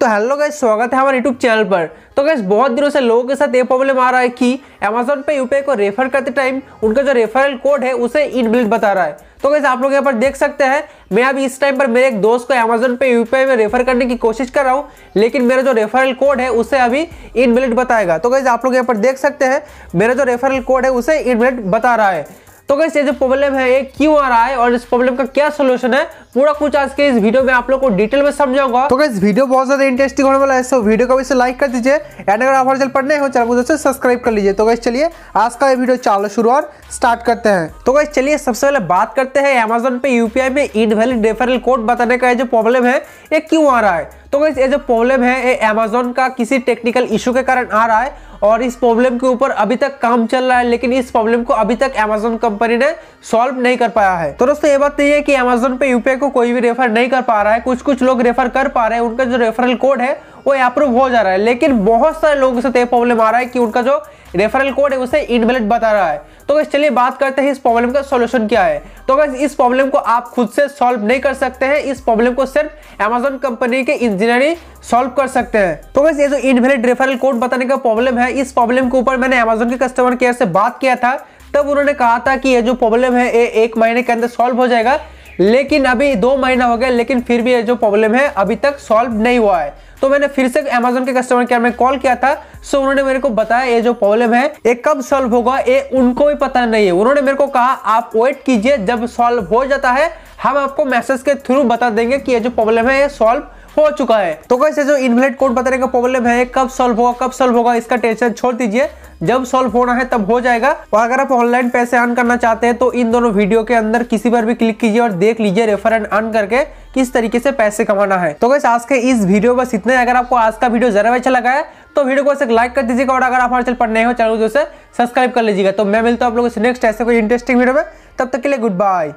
तो hello guys स्वागत है हमारे यूट्यूब चैनल पर तो गैस बहुत दिनों से लोगों के साथ ये प्रॉब्लम आ रहा है कि अमेजोन पे यूपीआई को रेफर करते टाइम उनका जो रेफरल कोड है उसे इनबिल्ट बता रहा है तो गैस आप लोग यहाँ पर देख सकते हैं मैं अभी इस टाइम पर मेरे एक दोस्त को अमेजोन पे यूपीआई में रेफर करने की कोशिश कर रहा हूँ लेकिन मेरा जो रेफरल कोड है उसे अभी इनबिल्ट बताएगा तो गैस आप लोग यहाँ पर देख सकते हैं मेरा जो रेफरल कोड है उसे इनबिल्ट बता रहा है तो कैसे जो प्रॉब्लम है ये क्यों आ रहा है और इस प्रॉब्लम का क्या सोल्यूशन है पूरा कुछ आज के इस वीडियो में आप लोग को डिटेल में समझाऊंगा तो इस वीडियो बहुत ज्यादा इंटरेस्टिंग होने वाला है सो वीडियो को भी लाइक कर दीजिए एंड अगर आप चल पढ़ने हो चैनल को दोस्तों सब्सक्राइब कर लीजिए तो कैसे चलिए आज का ये वीडियो चालू शुरू और स्टार्ट करते हैं तो कैसे चलिए सबसे पहले बात करते हैं अमेजोन पे यूपीआई में इनवेलिड रेफरल कोड बताने का जो प्रॉब्लम है ये क्यों आ रहा है तो कैसे ये जो प्रॉब्लम है ये अमेजोन का किसी टेक्निकल इशू के कारण आ रहा है और इस प्रॉब्लम के ऊपर अभी तक काम चल रहा है लेकिन इस प्रॉब्लम को अभी तक अमेजोन कंपनी ने सॉल्व नहीं कर पाया है तो दोस्तों ये बात नहीं है कि अमेजोन पे यूपीआई को कोई भी रेफर नहीं कर पा रहा है कुछ कुछ लोग रेफर कर पा रहे हैं उनका जो रेफरल कोड है वो अप्रूव हो जा रहा है लेकिन बहुत सारे लोगों से प्रॉब्लम आ रहा है कि उनका जो रेफरल कोड है उसे इनवेलिड बता रहा है तो बस चलिए बात करते हैं इस प्रॉब्लम का सॉल्यूशन क्या है तो बस इस प्रॉब्लम को आप खुद से सॉल्व नहीं कर सकते हैं इस प्रॉब्लम को सिर्फ अमेजोन कंपनी के इंजीनियर ही सॉल्व कर सकते हैं तो बस ये जो इनवेलिड रेफरल कोड बताने का प्रॉब्लम है इस प्रॉब्लम के ऊपर मैंने अमेजोन के कस्टमर केयर से बात किया था तब उन्होंने कहा था कि ये जो प्रॉब्लम है ये एक महीने के अंदर सॉल्व हो जाएगा लेकिन अभी दो महीना हो गया लेकिन फिर भी ये जो प्रॉब्लम है अभी तक सॉल्व नहीं हुआ है तो मैंने फिर से अमेजोन के कस्टमर केयर में कॉल किया था सो उन्होंने मेरे को बताया ये जो प्रॉब्लम है ये कब सॉल्व होगा ये उनको भी पता नहीं है उन्होंने मेरे को कहा आप वेट कीजिए जब सॉल्व हो जाता है हम आपको मैसेज के थ्रू बता देंगे कि ये जो प्रॉब्लम है ये सॉल्व हो चुका है तो कैसे जो इनवेलेट कोड बताने का प्रॉब्लम है कब सॉल्व होगा कब सॉल्व होगा इसका टेंशन छोड़ दीजिए जब सॉल्व होना है तब हो जाएगा और अगर आप ऑनलाइन पैसे अर्न करना चाहते हैं तो इन दोनों वीडियो के अंदर किसी पर भी क्लिक कीजिए और देख लीजिए रेफर एंड अर्न करके किस तरीके से पैसे कमाना है तो कैसे आज के इस वीडियो बस इतने अगर आपको आज का वीडियो जरा अच्छा लगा है तो वीडियो को एक लाइक कर दीजिएगा और अगर आप हमारे चैनल पर नए हो चैनल को सब्सक्राइब कर लीजिएगा तो मैं मिलता हूँ आप लोगों से नेक्स्ट ऐसे कोई इंटरेस्टिंग वीडियो में तब तक के लिए गुड बाय